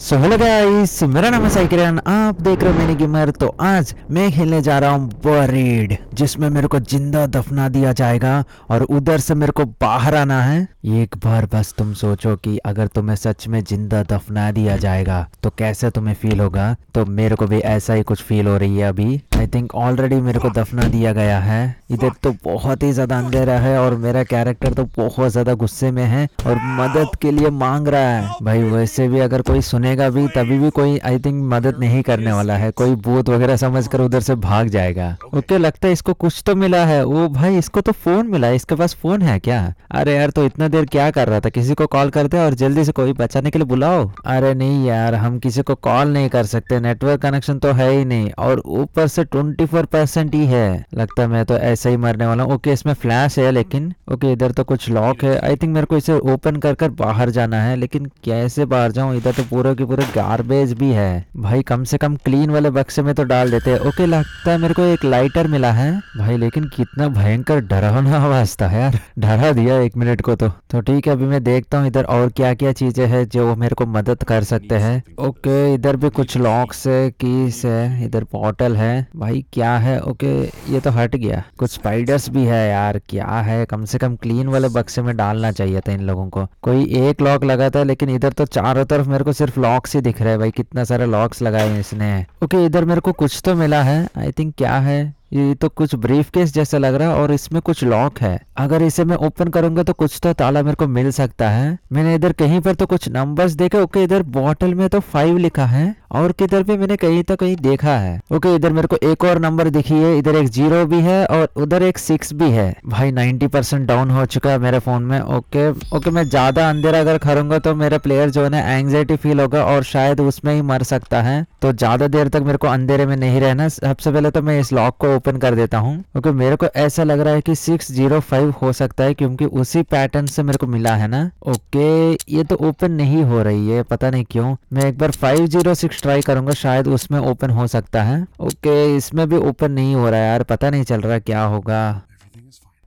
So hello guys मेरा नाम है आप देख रहे हो मेरी गिमर तो आज मैं खेलने जा रहा हूँ बरेड जिसमें मेरे को जिंदा दफना दिया जाएगा और उधर से मेरे को बाहर आना है एक बार बस तुम सोचो कि अगर तुम्हें सच में जिंदा दफना दिया जाएगा तो कैसे तुम्हें फील होगा तो मेरे को भी ऐसा ही कुछ फील हो रही है अभी आई थिंक ऑलरेडी मेरे को दफना दिया गया है इधर तो बहुत ही ज़्यादा अंधेरा है और मेरा कैरेक्टर तो बहुत ज़्यादा गुस्से में है और मदद के लिए मांग रहा है भाई वैसे भी अगर कोई सुनेगा भी तभी भी कोई आई थिंक मदद नहीं करने वाला है कोई भूत वगैरह समझ कर उधर से भाग जाएगा ओके लगता है इसको कुछ तो मिला है वो भाई इसको तो फोन मिला है इसके पास फोन है क्या अरे यार तो इतना देर क्या कर रहा था किसी को कॉल करते और जल्दी से कोई बचाने के लिए बुलाओ अरे नहीं यार हम किसी को कॉल नहीं कर सकते नेटवर्क कनेक्शन तो है ही नहीं और ऊपर से ट्वेंटी फोर परसेंट ही है लगता है मैं तो ऐसे ही मरने वाला हूँ ओके इसमें फ्लैश है लेकिन ओके इधर तो कुछ लॉक है आई थिंक मेरे को इसे ओपन कर कर बाहर जाना है लेकिन कैसे बाहर जाऊँ इधर तो पूरे के पूरे गार्बेज भी है भाई कम से कम क्लीन वाले बक्से में तो डाल देते हैं ओके लगता है मेरे को एक लाइटर मिला है भाई लेकिन कितना भयंकर डरावना आवाज था यार डरा दिया एक मिनट को तो तो ठीक है अभी मैं देखता हूँ इधर और क्या क्या चीजें हैं जो मेरे को मदद कर सकते हैं ओके इधर भी कुछ लॉक्स है कीस है इधर पोर्टल है भाई क्या है ओके ये तो हट गया कुछ स्पाइडर्स भी है यार क्या है कम से कम क्लीन वाले बक्से में डालना चाहिए था इन लोगों को कोई एक लॉक लगा था लेकिन इधर तो चारों तरफ मेरे को सिर्फ लॉक्स ही दिख रहे हैं भाई कितना सारे लॉक्स लगाए इसने ओके okay, इधर मेरे को कुछ तो मिला है आई थिंक क्या है ये तो कुछ ब्रीफ केस जैसा लग रहा है और इसमें कुछ लॉक है अगर इसे मैं ओपन करूंगा तो कुछ तो ताला मेरे को मिल सकता है मैंने इधर कहीं पर तो कुछ नंबर्स देखे ओके इधर बॉटल में तो फाइव लिखा है और किधर भी मैंने कहीं तो कहीं देखा है ओके इधर मेरे को एक और नंबर दिखी है इधर एक जीरो भी है और उधर एक सिक्स भी है भाई नाइन्टी परसेंट डाउन हो चुका है मेरे फोन में ओके ओके मैं ज्यादा अंधेरा अगर खरूंगा तो मेरा प्लेयर जो है ना एंगजाइटी फील होगा और शायद उसमें ही मर सकता है तो ज्यादा देर तक मेरे को अंधेरे में नहीं रहना सबसे पहले तो मैं इस लॉक को ओपन कर देता हूँ क्योंकि okay, मेरे को ऐसा लग रहा है कि 605 हो सकता है क्योंकि उसी पैटर्न से मेरे को मिला है ना ओके okay, ये तो ओपन नहीं हो रही है पता नहीं क्यों मैं एक बार 506 ट्राई करूंगा शायद उसमें ओपन हो सकता है ओके okay, इसमें भी ओपन नहीं हो रहा है यार पता नहीं चल रहा क्या होगा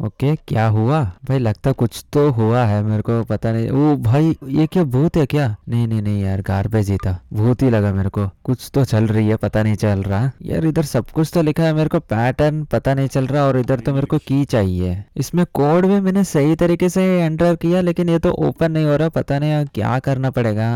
ओके okay, क्या हुआ भाई लगता कुछ तो हुआ है मेरे को पता नहीं वो भाई ये क्या भूत है क्या नहीं नहीं नहीं यार गार्बेज ही था भूत ही लगा मेरे को कुछ तो चल रही है पता नहीं चल रहा यार इधर सब कुछ तो लिखा है मेरे को पैटर्न पता नहीं चल रहा और इधर तो मेरे को की चाहिए इसमें कोड भी मैंने सही तरीके से एंटर किया लेकिन ये तो ओपन नहीं हो रहा पता नहीं क्या करना पड़ेगा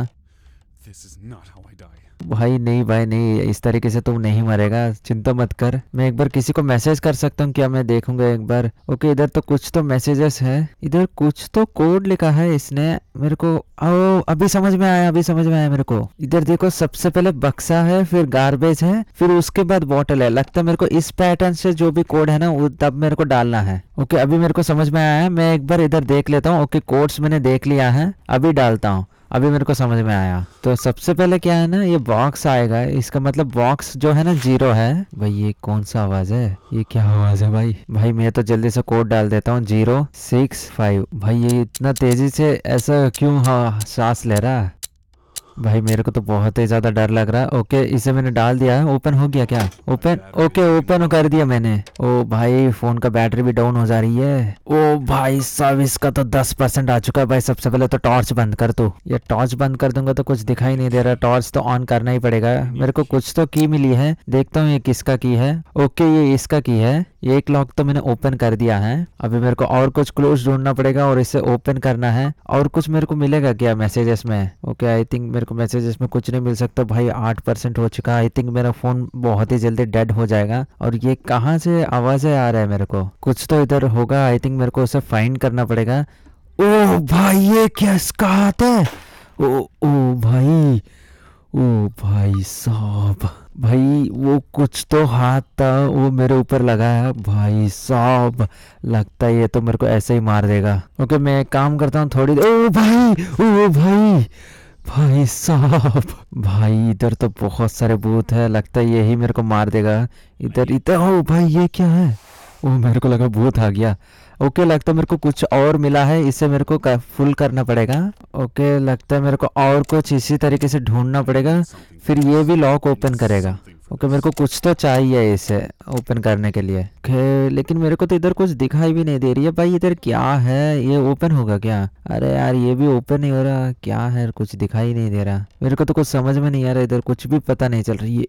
This is not how I die. भाई नहीं भाई नहीं इस तरीके से तुम नहीं मरेगा चिंता मत कर मैं एक बार किसी को मैसेज कर सकता हूँ क्या मैं देखूंगा एक बार ओके इधर तो कुछ तो मैसेजेस है इधर कुछ तो कोड लिखा है इसने मेरे को ओ अभी समझ में आया अभी समझ में आया मेरे को इधर देखो सबसे पहले बक्सा है फिर गार्बेज है फिर उसके बाद बॉटल है लगता है मेरे को इस पैटर्न से जो भी कोड है ना वो तब मेरे को डालना है ओके अभी मेरे को समझ में आया मैं एक बार इधर देख लेता हूँ ओके कोड्स मैंने देख लिया है अभी डालता हूँ अभी मेरे को समझ में आया तो सबसे पहले क्या है ना ये बॉक्स आएगा इसका मतलब बॉक्स जो है ना जीरो है भाई ये कौन सा आवाज है ये क्या आवाज है भाई भाई मैं तो जल्दी से कोड डाल देता हूँ जीरो सिक्स फाइव भाई ये इतना तेजी से ऐसा क्यों हाँ, सांस ले रहा है भाई मेरे को तो बहुत ही ज्यादा डर लग रहा है ओके इसे मैंने डाल दिया है ओपन हो गया क्या ओपन ओके ओपन कर दिया मैंने ओ भाई फोन का बैटरी भी डाउन हो जा रही है ओ भाई सब इसका तो दस परसेंट आ चुका है भाई सबसे पहले तो टॉर्च बंद कर दो ये टॉर्च बंद कर दूंगा तो कुछ दिखाई नहीं दे रहा टॉर्च तो ऑन करना ही पड़ेगा मेरे को कुछ तो की मिली है देखता हूँ ये किसका की है ओके ये इसका की है एक लॉक तो मैंने ओपन कर दिया है अभी मेरे को और कुछ क्लोज ढूंढना पड़ेगा और इसे ओपन करना है और कुछ मेरे को मिलेगा क्या मैसेजेस में ओके आई थिंक मेरे मेरे को मैसेज इसमें कुछ नहीं मिल सकता भाई आठ परसेंट हो चुका आई थिंक मेरा फ़ोन बहुत ही जल्दी डेड हो जाएगा और ये कहाँ से आवाज़ें आ रहा है मेरे को कुछ तो इधर होगा आई थिंक मेरे को उसे फाइंड करना पड़ेगा ओ भाई ये क्या है ओ ओ भाई ओ भाई साहब भाई वो कुछ तो हाथ था वो मेरे ऊपर लगाया भाई साहब लगता है ये तो मेरे को ऐसे ही मार देगा ओके मैं काम करता हूँ थोड़ी देर ओ भाई ओ भाई भाई साहब भाई इधर तो बहुत सारे भूत है लगता है यही मेरे को मार देगा इधर इधर ओ भाई ये क्या है ओ मेरे को लगा भूत आ गया ओके लगता है मेरे को कुछ और मिला है इसे मेरे को फुल करना पड़ेगा ओके लगता है मेरे को और कुछ इसी तरीके से ढूंढना पड़ेगा फिर ये भी लॉक ओपन करेगा ओके मेरे को कुछ तो चाहिए इसे ओपन करने के लिए लेकिन मेरे को तो इधर कुछ दिखाई भी नहीं दे रही है भाई इधर क्या है ये ओपन होगा क्या अरे यार ये भी ओपन नहीं हो रहा क्या है कुछ दिखाई नहीं दे रहा मेरे को तो कुछ समझ में नहीं आ रहा इधर कुछ भी पता नहीं चल रही है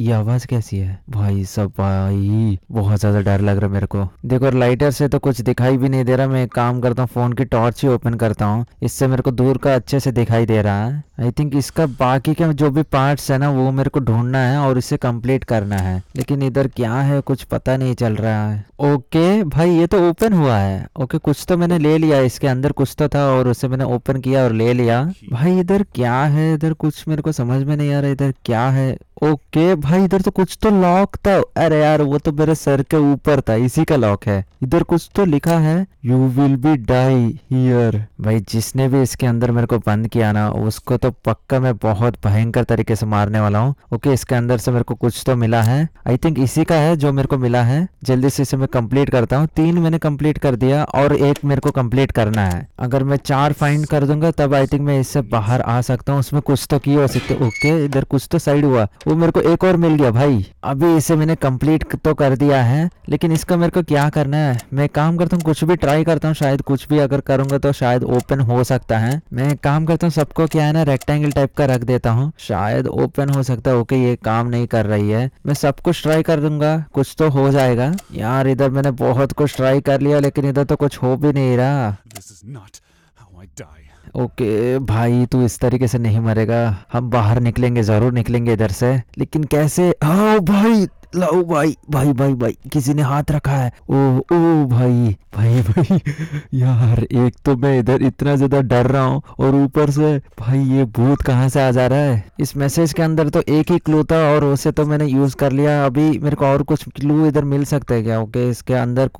ये आवाज कैसी है भाई सब भाई बहुत ज्यादा डर लग रहा है मेरे को देखो लाइटर से तो कुछ दिखाई भी नहीं दे रहा मैं एक काम करता हूँ फोन की टॉर्च ही ओपन करता हूँ इससे मेरे को दूर का अच्छे से दिखाई दे रहा है आई थिंक इसका बाकी के जो भी पार्ट है ना वो मेरे को ढूंढना है और इसे कम्प्लीट करना है लेकिन इधर क्या है कुछ पता नहीं चल रहा है ओके भाई ये तो ओपन हुआ है ओके कुछ तो मैंने ले लिया इसके अंदर कुछ तो था और उसे मैंने ओपन किया और ले लिया भाई इधर क्या है इधर कुछ मेरे को समझ में नहीं आ रहा इधर क्या है ओके भाई इधर तो कुछ तो लॉक था अरे यार वो तो मेरे सर के ऊपर था इसी का लॉक है इधर कुछ तो लिखा है you will be die here भाई जिसने भी इसके अंदर मेरे को बंद किया ना उसको तो पक्का मैं बहुत भयंकर तरीके से मारने वाला हूँ ओके इसके अंदर से मेरे को कुछ तो मिला है आई थिंक इसी का है जो मेरे को मिला है जल्दी से इसे मैं कंप्लीट करता हूँ तीन मैंने कंप्लीट कर दिया और एक मेरे को कंप्लीट करना है अगर मैं चार फाइंड कर दूंगा तब आई थिंक मैं इससे बाहर आ सकता हूँ उसमें कुछ तो की हो सकते ओके इधर कुछ तो साइड हुआ वो मेरे को एक और और मिल गया भाई अभी इसे मैंने कंप्लीट तो कर दिया है लेकिन इसका मेरे को क्या करना है मैं काम करता हूँ कुछ भी ट्राई करता हूँ शायद कुछ भी अगर करूंगा तो शायद ओपन हो सकता है मैं काम करता हूँ सबको क्या है ना रेक्टेंगल टाइप का रख देता हूँ शायद ओपन हो सकता है ओके ये काम नहीं कर रही है मैं सब कुछ ट्राई कर दूंगा कुछ तो हो जाएगा यार इधर मैंने बहुत कुछ ट्राई कर लिया लेकिन इधर तो कुछ हो भी नहीं रहा ओके भाई तू इस तरीके से नहीं मरेगा हम बाहर निकलेंगे ज़रूर निकलेंगे इधर से लेकिन कैसे आओ भाई लाओ भाई भाई भाई भाई किसी ने हाथ रखा है ओ ओ भाई भाई भाई यार एक तो मैं इधर इतना ज्यादा डर रहा हूँ और ऊपर से भाई ये भूत कहाँ से आ जा रहा है इस मैसेज के अंदर तो एक ही क्लू था और उसे तो मैंने यूज कर लिया अभी मेरे को और कुछ क्लू इधर मिल सकता है क्या ओके इसके अंदर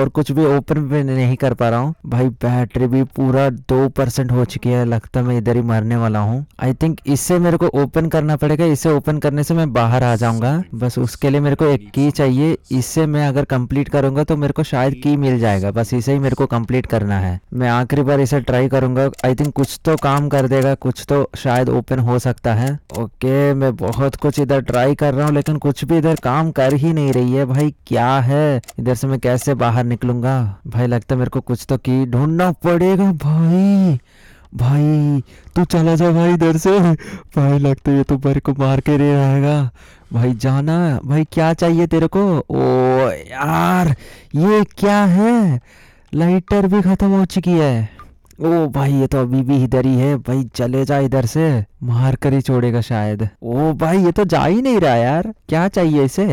और कुछ भी ओपन नहीं कर पा रहा हूँ भाई बैटरी भी पूरा दो परसेंट हो चुकी है लगता मैं इधर ही मरने वाला हूँ आई थिंक इससे मेरे को ओपन करना पड़ेगा इसे ओपन करने से मैं बाहर आ जाऊंगा बस उसके लिए मेरे को एक की चाहिए इससे मैं अगर कंप्लीट करूंगा तो मेरे को शायद की मिल जाएगा बस इसे ही मेरे को कंप्लीट करना है मैं आखिरी बार इसे ट्राई करूंगा आई थिंक कुछ तो काम कर देगा कुछ तो शायद ओपन हो सकता है ओके मैं बहुत कुछ इधर ट्राई कर रहा हूँ लेकिन कुछ भी इधर काम कर ही नहीं रही है भाई क्या है इधर से मैं कैसे बाहर निकलूंगा भाई लगता है मेरे को कुछ तो की ढूंढना पड़ेगा भाई भाई तू चला जा भाई इधर से भाई लगता है ये तो मेरे को मार के रे रहेगा भाई जाना भाई क्या चाहिए तेरे को ओ यार ये क्या है लाइटर भी ख़त्म हो चुकी है ओ भाई ये तो अभी भी इधर ही है भाई चले जा इधर से मार कर ही छोड़ेगा शायद ओ भाई ये तो जा ही नहीं रहा यार क्या चाहिए इसे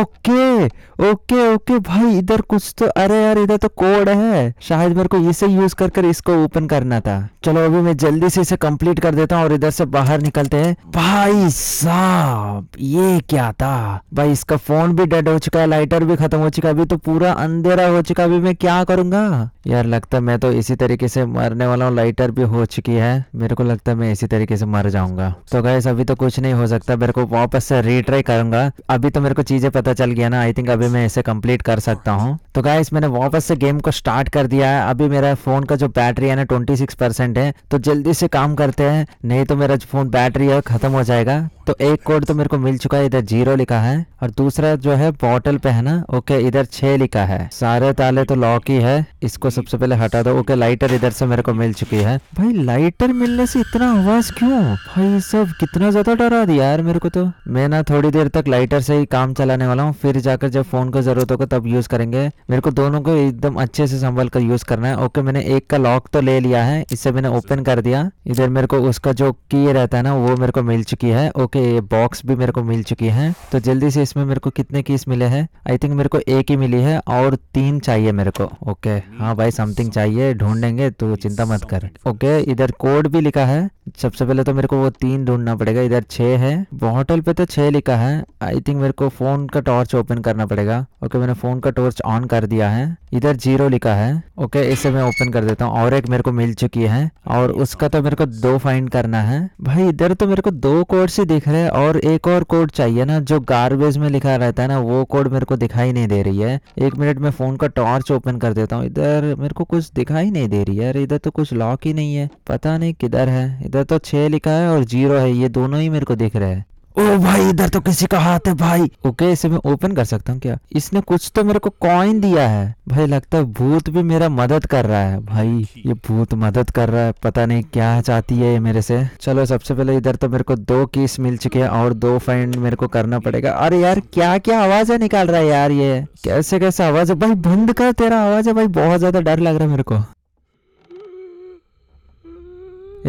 ओके ओके ओके भाई इधर कुछ तो अरे यार इधर तो कोड है शायद मेरे को इसे यूज कर कर इसको ओपन करना था चलो अभी मैं जल्दी से इसे कंप्लीट कर देता हूँ और इधर से बाहर निकलते हैं भाई साहब ये क्या था भाई इसका फोन भी डेड हो चुका है लाइटर भी खत्म हो चुका है अभी तो पूरा अंधेरा हो चुका अभी मैं क्या करूंगा यार लगता है मैं तो इसी तरीके से मरने वाला हूँ लाइटर भी हो चुकी है मेरे को लगता है मैं इसी तरीके से मर मर जाऊंगा तो गैस अभी तो कुछ नहीं हो सकता मेरे को वापस से रिट्राई करूंगा अभी तो मेरे को चीजें पता चल गया ना आई थिंक अभी मैं इसे कंप्लीट कर सकता हूँ तो गैस मैंने वापस से गेम को स्टार्ट कर दिया है अभी मेरा फोन का जो बैटरी है ना ट्वेंटी सिक्स परसेंट है तो जल्दी से काम करते हैं नहीं तो मेरा फोन बैटरी है खत्म हो जाएगा तो एक कोड तो मेरे को मिल चुका है इधर जीरो लिखा है और दूसरा जो है बॉटल पे है ना ओके इधर छः लिखा है सारे ताले तो लॉक ही है इसको सबसे पहले हटा दो ओके लाइटर इधर से मेरे को मिल चुकी है भाई लाइटर मिलने से इतना आवाज क्यों भाई सब कितना ज़्यादा डरा दिया यार मेरे को तो मैं ना थोड़ी देर तक लाइटर से ही काम चलाने वाला हूँ फिर जाकर जब फ़ोन को ज़रूरत होगा तब यूज़ करेंगे मेरे को दोनों को एकदम अच्छे से संभल कर यूज़ करना है ओके मैंने एक का लॉक तो ले लिया है इससे मैंने ओपन कर दिया इधर मेरे को उसका जो की रहता है ना वो मेरे को मिल चुकी है ओके ये बॉक्स भी मेरे को मिल चुकी है तो जल्दी से इसमें मेरे को कितने कीस मिले हैं आई थिंक मेरे को एक ही मिली है और तीन चाहिए मेरे को ओके हाँ भाई समथिंग चाहिए ढूंढेंगे तो चिंता मत कर ओके इधर कोड भी लिखा है सबसे पहले तो मेरे को वो तीन ढूंढना पड़ेगा इधर छः है होटल पे तो छः लिखा है आई थिंक मेरे को फ़ोन का टॉर्च ओपन करना पड़ेगा ओके मैंने फ़ोन का टॉर्च ऑन कर दिया है इधर जीरो लिखा है ओके इसे मैं ओपन कर देता हूँ और एक मेरे को मिल चुकी है और उसका तो मेरे को दो फाइंड करना है भाई इधर तो मेरे को दो कोड ही दिख रहे हैं और एक और कोड चाहिए ना जो गार्बेज में लिखा रहता है ना वो कोड मेरे को दिखाई नहीं दे रही है एक मिनट में फ़ोन का टॉर्च ओपन कर देता हूँ इधर मेरे को कुछ दिखाई नहीं दे रही है अरे इधर तो कुछ लॉक ही नहीं है पता नहीं किधर है इधर तो छह लिखा है और जीरो है ये दोनों ही मेरे को देख रहे हैं ओ भाई इधर तो किसी का हाथ है भाई ओके इसे मैं ओपन कर सकता हूँ क्या इसने कुछ तो मेरे को कॉइन दिया है भाई लगता है भूत भी मेरा मदद कर रहा है भाई ये भूत मदद कर रहा है पता नहीं क्या चाहती है ये मेरे से चलो सबसे पहले इधर तो मेरे को दो केस मिल चुके हैं और दो फाइंड मेरे को करना पड़ेगा अरे यार क्या क्या आवाज है निकाल रहा है यार ये कैसे कैसे आवाज है भाई बंद कर तेरा आवाज है भाई बहुत ज्यादा डर लग रहा है मेरे को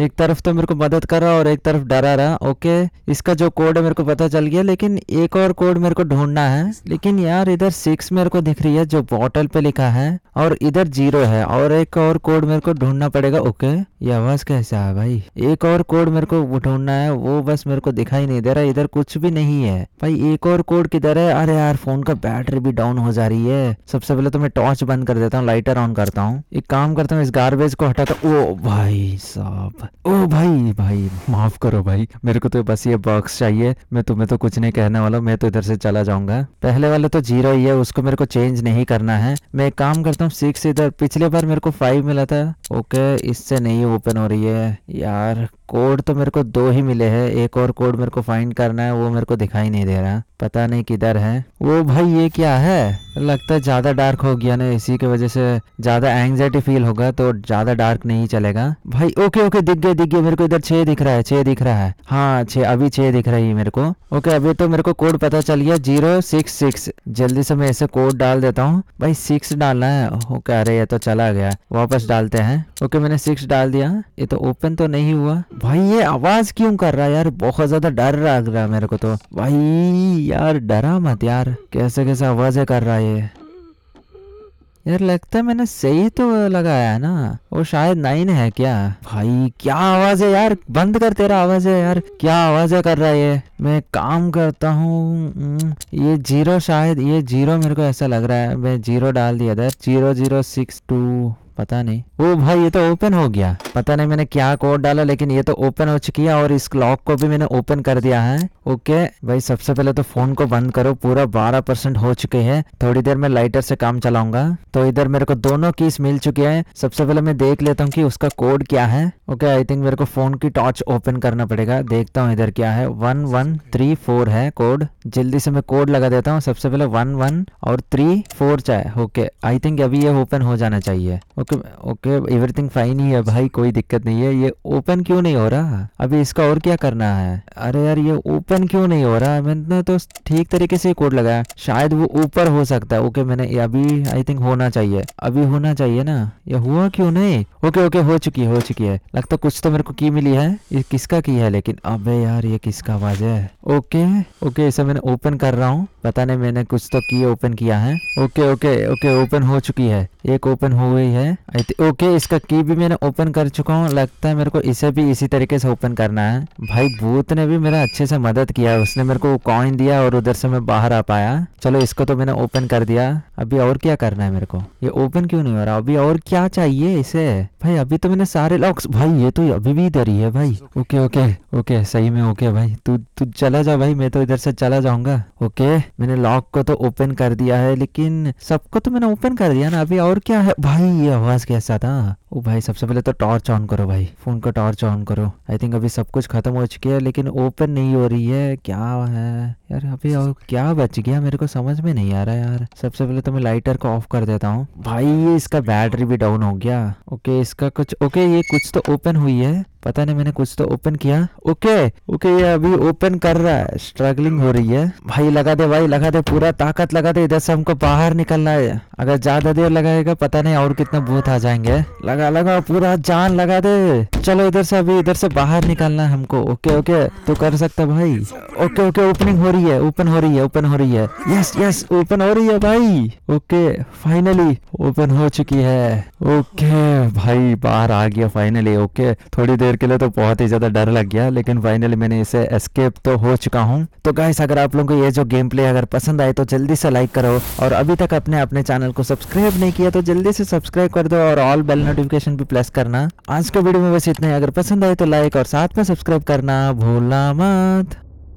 एक तरफ तो मेरे को मदद कर रहा और एक तरफ डरा रहा ओके इसका जो कोड है मेरे को पता चल गया लेकिन एक और कोड मेरे को ढूंढना है लेकिन यार इधर सिक्स मेरे को दिख रही है जो बॉटल पे लिखा है और इधर जीरो है और एक और कोड मेरे को ढूंढना पड़ेगा ओके ये आवाज कैसा है भाई एक और कोड मेरे को ढूंढना है वो बस मेरे को दिखाई नहीं दे रहा इधर कुछ भी नहीं है भाई एक और कोड किधर है अरे यार फोन का बैटरी भी डाउन हो जा रही है सबसे पहले तो मैं टॉर्च बंद कर देता हूँ लाइटर ऑन करता हूँ एक काम करता हूँ इस गार्बेज को हटाता ओ भाई साहब ओ भाई भाई माफ करो भाई मेरे को तो बस ये बॉक्स चाहिए मैं तुम्हें तो कुछ नहीं कहने वाला मैं तो इधर से चला जाऊंगा पहले वाले तो जीरो ही है उसको मेरे को चेंज नहीं करना है मैं एक काम करता हूँ सिक्स इधर पिछले बार मेरे को फाइव मिला था ओके इससे नहीं ओपन हो रही है यार कोड तो मेरे को दो ही मिले हैं एक और कोड मेरे को फाइंड करना है वो मेरे को दिखाई नहीं दे रहा पता नहीं किधर है वो भाई ये क्या है लगता है ज़्यादा डार्क हो गया ना इसी की वजह से ज़्यादा एंगजाइटी फील होगा तो ज़्यादा डार्क नहीं चलेगा भाई ओके ओके दिख गए दिख गए मेरे को इधर छः दिख रहा है छः दिख रहा है हाँ छे अभी छह दिख रही है मेरे को ओके अभी तो मेरे को कोड पता चल गया जीरो सिक्स सिक्स जल्दी से मैं ऐसे कोड डाल देता हूँ भाई सिक्स डालना है ओके अरे ये तो चला गया वापस डालते हैं ओके मैंने सिक्स डाल दिया ये तो ओपन तो नहीं हुआ भाई ये आवाज क्यों कर रहा है यार बहुत ज्यादा डर लग रहा है मेरे को तो भाई यार डरा मत यार कैसे कैसे आवाज कर रहा है ये यार लगता है मैंने सही तो लगाया है ना वो शायद नाइन है क्या भाई क्या आवाज है यार बंद कर तेरा आवाज है यार क्या आवाज है कर रहा है ये मैं काम करता हूँ ये जीरो शायद ये जीरो मेरे को ऐसा लग रहा है मैं जीरो डाल दिया था जीरो जीरो सिक्स टू पता नहीं ओ भाई ये तो ओपन हो गया पता नहीं मैंने क्या कोड डाला लेकिन ये तो ओपन हो चुकी है और इस लॉक को भी मैंने ओपन कर दिया है ओके भाई सबसे पहले तो फोन को बंद करो पूरा बारह परसेंट हो चुके हैं थोड़ी देर में लाइटर से काम चलाऊंगा तो इधर मेरे को दोनों कीस मिल चुके हैं सबसे पहले मैं देख लेता हूँ की उसका कोड क्या है ओके आई थिंक मेरे को फोन की टॉर्च ओपन करना पड़ेगा देखता हूँ इधर क्या है वन वन थ्री फोर है कोड जल्दी से मैं कोड लगा देता हूँ सबसे पहले वन वन और थ्री फोर चाहे ओके आई थिंक अभी ये ओपन हो जाना चाहिए ओके ओके एवरीथिंग फाइन ही है भाई कोई दिक्कत नहीं है ये ओपन क्यों नहीं हो रहा अभी इसका और क्या करना है अरे यार ये ओपन क्यों नहीं हो रहा मैंने तो ठीक तरीके से कोड लगाया शायद वो ऊपर हो सकता है ओके मैंने अभी आई थिंक होना चाहिए अभी होना चाहिए ना ये हुआ क्यों नहीं ओके ओके हो चुकी है हो चुकी है लगता कुछ तो मेरे को की मिली है ये किसका की है लेकिन अब यार ये किसका आवाज है ओके ओके इसे मैंने ओपन कर रहा हूँ पता नहीं मैंने कुछ तो की ओपन किया है ओके ओके ओके ओपन हो चुकी है एक ओपन हो गई है ओके इसका की भी मैंने ओपन कर चुका हूँ लगता है मेरे को इसे भी इसी तरीके से ओपन करना है भाई भूत ने भी मेरा अच्छे से मदद किया उसने मेरे को कॉइन दिया और उधर से मैं बाहर आ पाया चलो इसको तो मैंने ओपन कर दिया अभी और क्या करना है मेरे को ये ओपन क्यों नहीं हो रहा अभी और क्या चाहिए इसे भाई अभी तो मैंने सारे लॉक्स भाई ये तो अभी भी इधर ही है भाई ओके ओके ओके सही में ओके भाई तू तू चला जा भाई मैं तो इधर से चला जाऊंगा ओके मैंने लॉक को तो ओपन कर दिया है लेकिन सबको तो मैंने ओपन कर दिया ना अभी और और क्या है भाई ये आवाज कैसा था ओ भाई सबसे पहले तो टॉर्च ऑन करो भाई फोन का टॉर्च ऑन करो आई थिंक अभी सब कुछ खत्म हो चुकी है लेकिन ओपन नहीं हो रही है क्या है यार अभी और क्या बच गया मेरे को समझ में नहीं आ रहा यार सबसे पहले तो मैं लाइटर को ऑफ कर देता हूँ भाई ये इसका बैटरी भी डाउन हो गया ओके इसका कुछ ओके ये कुछ तो ओपन हुई है पता नहीं मैंने कुछ तो ओपन किया ओके ओके ये अभी ओपन कर रहा है स्ट्रगलिंग हो रही है भाई लगा दे भाई लगा दे पूरा ताकत लगा दे इधर से हमको बाहर निकलना है अगर ज्यादा देर लगाएगा पता नहीं और कितना भूत आ जाएंगे लगा लगा पूरा जान लगा दे चलो इधर से अभी इधर से बाहर निकलना है हमको ओके ओके तो कर सकता भाई ओके ओके ओपनिंग हो रही है ओपन हो रही है ओपन हो रही है यस यस ओपन हो रही है भाई ओके फाइनली ओपन हो चुकी है ओके भाई बाहर आ गया फाइनली ओके थोड़ी देर देर के लिए तो बहुत ही ज़्यादा डर लग गया लेकिन फाइनली मैंने इसे एस्केप तो हो चुका हूँ तो गाइस अगर आप लोगों को ये जो गेम प्ले अगर पसंद आए तो जल्दी से लाइक करो और अभी तक अपने अपने चैनल को सब्सक्राइब नहीं किया तो जल्दी से सब्सक्राइब कर दो और ऑल बेल नोटिफिकेशन भी प्रेस करना आज के वीडियो में बस इतना ही अगर पसंद आए तो लाइक और साथ में सब्सक्राइब करना भूलना मत